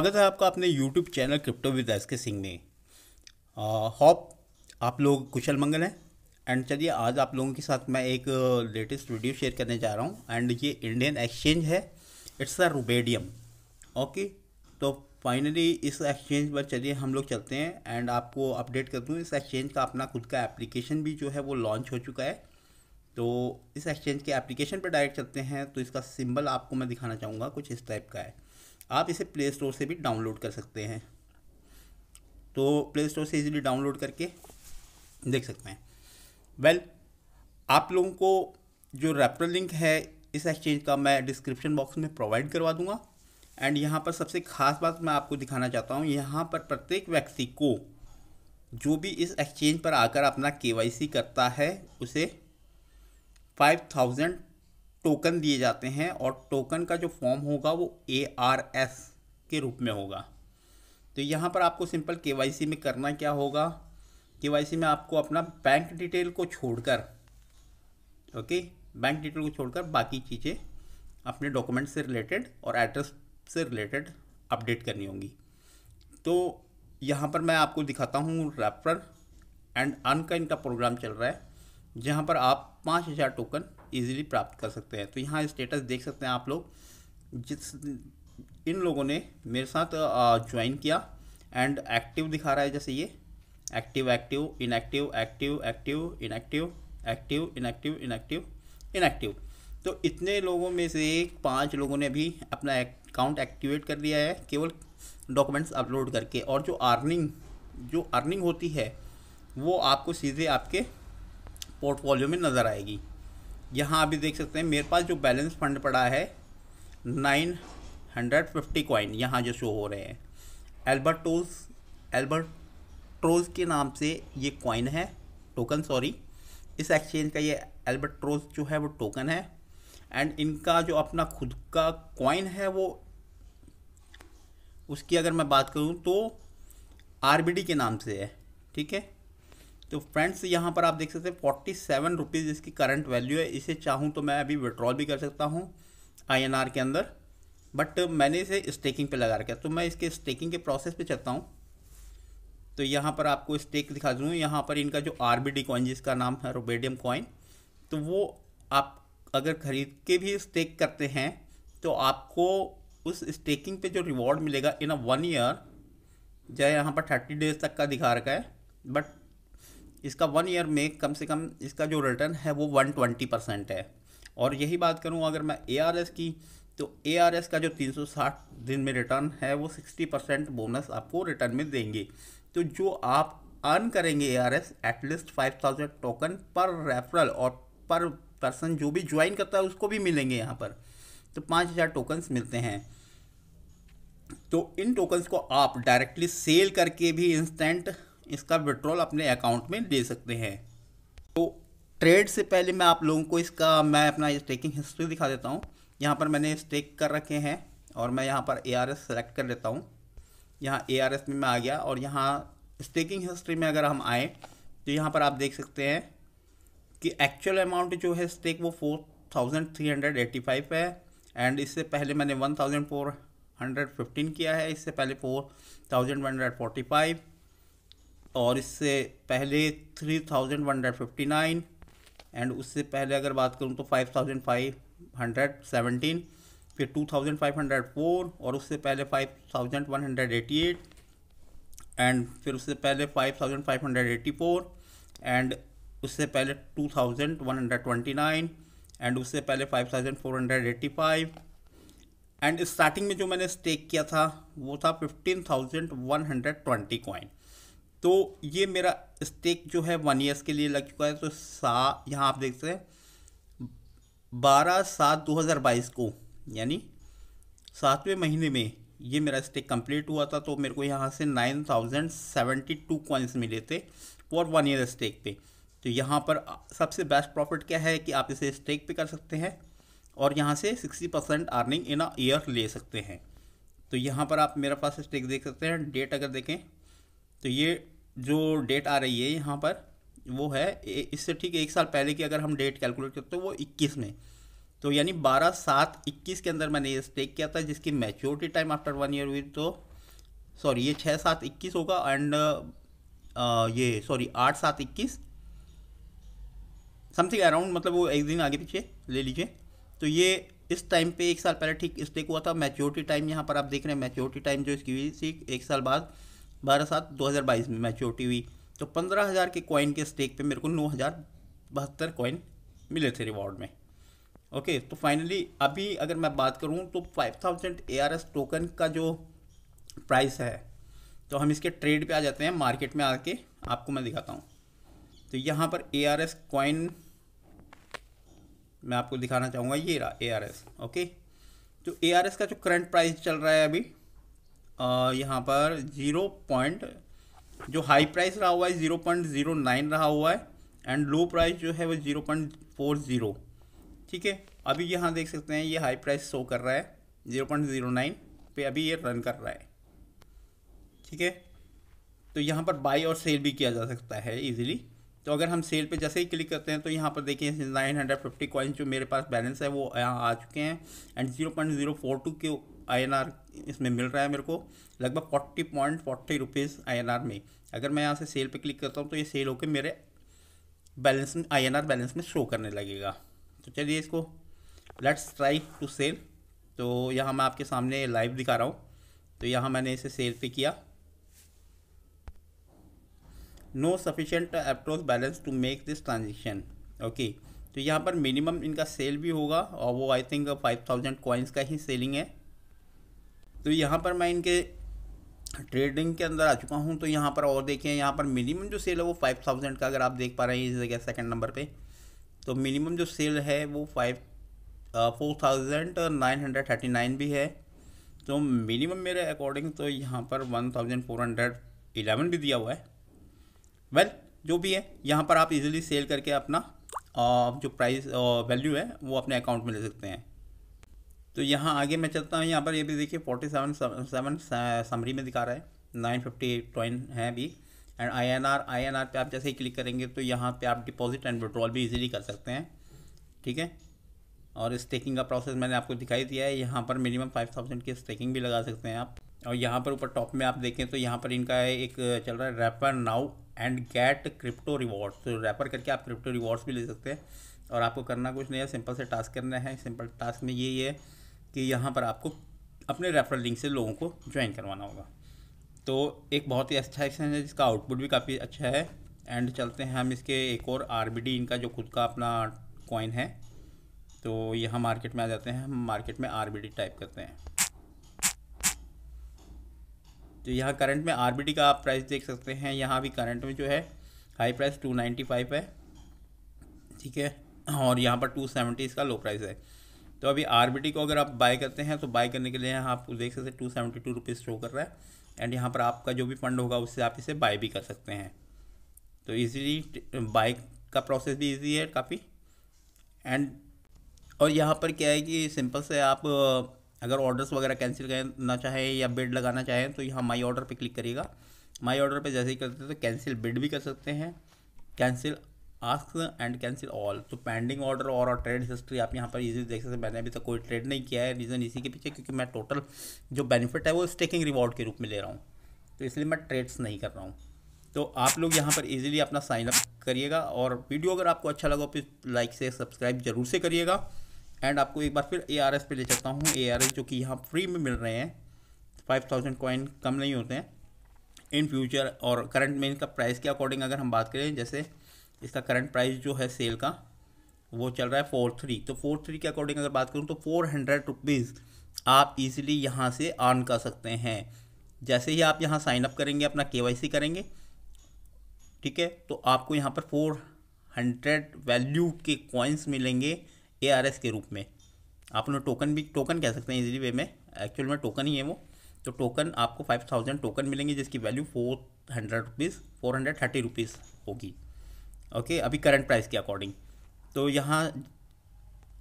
स्वागत है आपका अपने YouTube channel crypto with S K Singh में हॉप आप लोग कुशल मंगल हैं एंड चलिए आज आप लोगों के साथ मैं एक लेटेस्ट वीडियो शेयर करने जा रहा हूँ एंड ये इंडियन एक्सचेंज है इट्स अ रुबेडियम ओके तो फाइनली इस एक्सचेंज पर चलिए हम लोग चलते हैं एंड आपको अपडेट कर दूँ इस एक्सचेंज का अपना खुद का एप्लीकेशन भी जो है वो लॉन्च हो चुका है तो इस एक्सचेंज के एप्लीकेशन पर डायरेक्ट चलते हैं तो इसका सिंबल आपको मैं दिखाना चाहूँगा कुछ इस टाइप का है आप इसे प्ले स्टोर से भी डाउनलोड कर सकते हैं तो प्ले स्टोर से इजीली डाउनलोड करके देख सकते हैं वेल well, आप लोगों को जो रेफरल लिंक है इस एक्सचेंज का मैं डिस्क्रिप्शन बॉक्स में प्रोवाइड करवा दूंगा एंड यहाँ पर सबसे खास बात मैं आपको दिखाना चाहता हूँ यहाँ पर प्रत्येक व्यक्ति को जो भी इस एक्सचेंज पर आकर अपना के करता है उसे फाइव थाउजेंड टोकन दिए जाते हैं और टोकन का जो फॉर्म होगा वो ए आर एस के रूप में होगा तो यहाँ पर आपको सिंपल के में करना क्या होगा के में आपको अपना बैंक डिटेल को छोड़कर ओके बैंक डिटेल को छोड़कर बाकी चीज़ें अपने डॉक्यूमेंट से रिलेटेड और एड्रेस से रिलेटेड अपडेट करनी होंगी तो यहाँ पर मैं आपको दिखाता हूँ रेफर एंड अन का इनका प्रोग्राम चल रहा है जहाँ पर आप पाँच हज़ार टोकन इजीली प्राप्त कर सकते हैं तो यहाँ स्टेटस देख सकते हैं आप लोग जिस इन लोगों ने मेरे साथ ज्वाइन किया एंड एक्टिव दिखा रहा है जैसे ये active active inactive active active inactive active inactive inactive inactive तो इतने लोगों में से एक पाँच लोगों ने भी अपना अकाउंट एक्टिवेट कर लिया है केवल डॉक्यूमेंट्स अपलोड करके और जो अर्निंग जो अर्निंग होती है वो आपको सीधे आपके पोर्टफोलियो में नज़र आएगी यहाँ अभी देख सकते हैं मेरे पास जो बैलेंस फंड पड़ा है नाइन हंड्रेड फिफ्टी कॉइन यहाँ जो शो हो रहे हैं एल्बर्टोज एल्बर्ट्रोज एल्बर्ट ट्रोज के नाम से ये कॉइन है टोकन सॉरी इस एक्सचेंज का ये एल्बर्ट जो है वो टोकन है एंड इनका जो अपना खुद का कॉइन है वो उसकी अगर मैं बात करूँ तो आर के नाम से है ठीक है तो फ्रेंड्स यहाँ पर आप देख सकते हैं फोर्टी सेवन रुपीज़ इसकी करंट वैल्यू है इसे चाहूँ तो मैं अभी विड्रॉल भी कर सकता हूँ आई एन आर के अंदर बट मैंने इसे स्टेकिंग पे लगा रखा है तो मैं इसके स्टेकिंग के प्रोसेस पे चलता हूँ तो यहाँ पर आपको स्टेक दिखा दूँ यहाँ पर इनका जो आर बी डी कॉइन जिसका नाम है रोबेडियम कॉइन तो वो आप अगर ख़रीद के भी स्टेक करते हैं तो आपको उस स्टेकिंग पे जो रिवॉर्ड मिलेगा इन अ वन ईयर जो यहाँ पर थर्टी डेज तक का दिखा रखा है बट इसका वन ईयर में कम से कम इसका जो रिटर्न है वो वन ट्वेंटी परसेंट है और यही बात करूँ अगर मैं ए की तो ए का जो तीन सौ साठ दिन में रिटर्न है वो सिक्सटी परसेंट बोनस आपको रिटर्न में देंगे तो जो आप अर्न करेंगे A R S at least five thousand token पर रेफरल और पर पर्सन जो भी ज्वाइन करता है उसको भी मिलेंगे यहाँ पर तो पाँच हज़ार टोकन्स मिलते हैं तो इन टोकन्स को आप डायरेक्टली सेल करके भी इंस्टेंट इसका विड्रॉल अपने अकाउंट में ले सकते हैं तो ट्रेड से पहले मैं आप लोगों को इसका मैं अपना स्टेकिंग हिस्ट्री दिखा देता हूँ यहाँ पर मैंने स्टेक कर रखे हैं और मैं यहाँ पर ए आर एस सेलेक्ट कर लेता हूँ यहाँ ए आर एस में मैं आ गया और यहाँ स्टेकिंग हिस्ट्री में अगर हम आएँ तो यहाँ पर आप देख सकते हैं कि एक्चुअल अमाउंट जो है स्टेक वो four thousand three hundred eighty five है एंड इससे पहले मैंने one thousand four hundred fifteen किया है इससे पहले four thousand one hundred forty five और इससे पहले three thousand one hundred fifty nine and उससे पहले अगर बात करूँ तो five thousand five hundred seventeen फिर two thousand five hundred four और उससे पहले five thousand one hundred eighty eight and फिर उससे पहले five thousand five hundred eighty four and उससे पहले two thousand one hundred twenty nine and उससे पहले five thousand four hundred eighty five and starting में जो मैंने स्टेक किया था वो था fifteen thousand one hundred twenty coin तो ये मेरा स्टेक जो है वन ईयर्स के लिए लग चुका है तो सा यहाँ आप देख सकते हैं बारह सात दो हज़ार बाईस को यानी सातवें महीने में ये मेरा स्टेक कंप्लीट हुआ था तो मेरे को यहाँ से nine thousand seventy two coins मिले थे फॉर वन ईयर स्टेक पे तो यहाँ पर सबसे बेस्ट प्रॉफिट क्या है कि आप इसे स्टेक पे कर सकते हैं और यहाँ से sixty percent earning in a year ले सकते हैं तो यहाँ पर आप मेरे पास स्टेक देख सकते हैं डेट अगर देखें तो ये जो डेट आ रही है यहाँ पर वो है इससे ठीक एक साल पहले की अगर हम डेट कैलकुलेट करते हैं वो इक्कीस में तो यानी बारह सात इक्कीस के अंदर मैंने ये स्टेक किया था जिसकी maturity time after one year हुई तो सॉरी ये छः सात इक्कीस होगा एंड ये सॉरी आठ सात इक्कीस समथिंग अराउंड मतलब वो एक दिन आगे पीछे ले लीजिए तो ये इस टाइम पे एक साल पहले ठीक स्टेक हुआ था मैच्योरिटी टाइम यहाँ पर आप देख रहे हैं मैच्योरिटी टाइम जो इसकी हुई थी एक साल बाद बारह सात दो हज़ार बाईस में मैच्योरिटी हुई तो पंद्रह हज़ार के कॉइन के स्टेक पे मेरे को नौ हज़ार बहत्तर कॉइन मिले थे रिवॉर्ड में ओके तो फाइनली अभी अगर मैं बात करूँ तो five thousand A R S token का जो प्राइस है तो हम इसके ट्रेड पे आ जाते हैं मार्केट में आके आपको मैं दिखाता हूँ तो यहाँ पर ए आर एस कॉइन मैं आपको दिखाना चाहूँगा ये रहा ए आर एस ओके तो ए आर एस का जो करंट प्राइस चल रहा है अभी यहाँ पर ज़ीरो पॉइंट जो हाई प्राइस रहा हुआ है ज़ीरो पॉइंट ज़ीरो नाइन रहा हुआ है एंड लो प्राइस जो है वो ज़ीरो पॉइंट फोर ज़ीरो ठीक है अभी यहाँ देख सकते हैं ये हाई प्राइस शो कर रहा है ज़ीरो पॉइंट ज़ीरो नाइन पे अभी ये रन कर रहा है ठीक है तो यहाँ पर बाई और सेल भी किया जा सकता है ईजिली तो अगर हम सेल पे जैसे ही क्लिक करते हैं तो यहाँ पर देखिए नाइन हंड्रेड फिफ्टी कॉइन जो मेरे पास बैलेंस है वो यहाँ आ चुके हैं and zero point zero four two के आई इसमें मिल रहा है मेरे को लगभग फोर्टी पॉइंट फोर्टी रुपीज़ आई में अगर मैं यहाँ से सेल पे क्लिक करता हूँ तो ये सेल होकर मेरे बैलेंस में आई बैलेंस में शो करने लगेगा तो चलिए इसको लेट्स ट्राई टू सेल तो यहाँ मैं आपके सामने लाइव दिखा रहा हूँ तो यहाँ मैंने इसे सेल पे किया no sufficient approach balance to make this transaction okay तो यहाँ पर मिनिमम इनका सेल भी होगा और वो I think five thousand coins का ही सेलिंग है तो यहाँ पर मैं इनके ट्रेडिंग के अंदर आ चुका हूँ तो यहाँ पर और देखें यहाँ पर मिनिमम जो सेल है वो फाइव थाउजेंड का अगर आप देख पा रहे हैं इस जगह सेकंड नंबर पे तो मिनिमम जो सेल है वो five four thousand nine hundred thirty nine भी है तो मिनिमम मेरे अकॉर्डिंग तो यहाँ पर one thousand four hundred eleven भी दिया हुआ है वेल well, जो भी है यहाँ पर आप इज़िली सेल करके अपना जो प्राइस वैल्यू है वो अपने अकाउंट में ले सकते हैं तो यहाँ आगे मैं चलता हूँ यहाँ पर ये भी देखिए फोर्टी सेवन सेवन समरी में दिखा रहा है नाइन फिफ्टी एट है अभी and I N R I N R पर आप जैसे ही क्लिक करेंगे तो यहाँ पे आप डिपॉजिट एंड विड्रॉल भी इजीली कर सकते हैं ठीक है और स्टेकिंग का प्रोसेस मैंने आपको दिखाई दिया है यहाँ पर मिनिमम फाइव थाउजेंड की स्टेकिंग भी लगा सकते हैं आप और यहाँ पर ऊपर टॉप में आप देखें तो यहाँ पर इनका एक चल रहा है wrapper now and get crypto rewards तो रैपर करके आप क्रिप्टो रिवॉर्ड्स भी ले सकते हैं और आपको करना कुछ नहीं है सिंपल से टास्क करना है सिंपल टास्क में यही है कि यहाँ पर आपको अपने रेफरल लिंक से लोगों को ज्वाइन करवाना होगा तो एक बहुत ही अच्छा एक्सचेंज है जिसका आउटपुट भी काफ़ी अच्छा है एंड चलते हैं हम इसके एक और आर इनका जो खुद का अपना कॉइन है तो यहाँ मार्केट में आ जाते हैं हम मार्केट में आर टाइप करते हैं तो यहाँ करंट में आर का आप प्राइस देख सकते हैं यहाँ भी करंट में जो है high price two ninety five है ठीक है और यहाँ पर टू सेवेंटी इसका लो प्राइस है तो अभी आर को अगर आप बाय करते हैं तो बाय करने के लिए यहाँ देख सकते two seventy two rupees show कर रहा है एंड यहाँ पर आपका जो भी फंड होगा उससे आप इसे बाय भी कर सकते हैं तो ईजीली बाय का प्रोसेस भी ईजी है काफ़ी एंड और यहाँ पर क्या है कि सिंपल से आप अगर ऑर्डर्स वगैरह कैंसिल करना चाहें या बिड लगाना चाहें तो यहाँ माई ऑर्डर पे क्लिक करिएगा माई ऑर्डर पे जैसे ही करते हैं तो कैंसिल बिड भी कर सकते हैं cancel ask and cancel all तो पेंडिंग ऑर्डर और, ट्रेड हिस्ट्री आप यहाँ पर इजी देख सकते हैं मैंने अभी तक कोई ट्रेड नहीं किया है रीज़न इसी के पीछे क्योंकि मैं टोटल जो बेनिफिट है वो स्टेकिंग रिवॉर्ड के रूप में ले रहा हूँ तो इसलिए मैं ट्रेड्स नहीं कर रहा हूँ तो आप लोग यहाँ पर इजीली अपना साइन अप करिएगा और वीडियो अगर आपको अच्छा लगा तो लाइक से सब्सक्राइब जरूर से करिएगा एंड आपको एक बार फिर ए आर एस पे ले चलता हूँ ए आर एस जो कि यहाँ फ्री में मिल रहे हैं फाइव थाउजेंड कॉइन कम नहीं होते हैं इन फ्यूचर और करंट में इनका प्राइस के अकॉर्डिंग अगर हम बात करें जैसे इसका करंट प्राइस जो है सेल का वो चल रहा है फोर थ्री तो फोर थ्री के अकॉर्डिंग अगर बात करूँ तो फोर हंड्रेड रुपीज़ आप इजीली यहाँ से अर्न कर सकते हैं जैसे ही आप यहाँ साइन अप करेंगे अपना के करेंगे ठीक है तो आपको यहाँ पर फोर हंड्रेड वैल्यू के कॉइन्स मिलेंगे ए के रूप में आप उन्हें टोकन भी टोकन कह सकते हैं इजीली वे में एक्चुअल में टोकन ही है वो तो टोकन आपको फाइव थाउजेंड टोकन मिलेंगे जिसकी value four hundred rupees four hundred thirty rupees होगी ओके अभी करंट प्राइस के अकॉर्डिंग तो यहाँ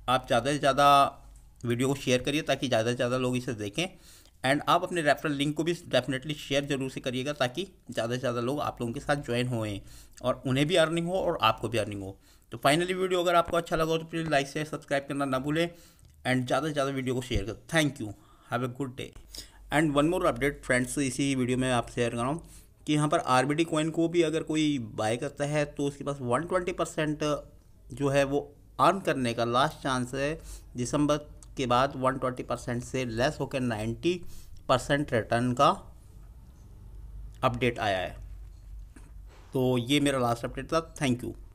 आप ज़्यादा से ज़्यादा वीडियो को शेयर करिए ताकि ज़्यादा से ज़्यादा लोग इसे देखें एंड आप अपने रेफरल लिंक को भी डेफिनेटली शेयर जरूर से करिएगा ताकि ज़्यादा से ज़्यादा लोग आप लोगों के साथ ज्वाइन होएं और उन्हें भी अर्निंग हो और आपको भी अर्निंग हो तो फाइनली वीडियो अगर आपको अच्छा लगा हो तो प्लीज़ लाइक शेयर सब्सक्राइब करना ना भूलें एंड ज़्यादा से ज़्यादा वीडियो को शेयर करें thank you have a good day and one more update friends इसी वीडियो में आप शेयर कर रहा हूँ कि यहाँ पर आर कॉइन को भी अगर कोई बाय करता है तो उसके पास 120 परसेंट जो है वो अर्न करने का लास्ट चांस है दिसंबर के बाद 120 परसेंट से लेस होकर 90 परसेंट रिटर्न का अपडेट आया है तो ये मेरा लास्ट अपडेट था थैंक यू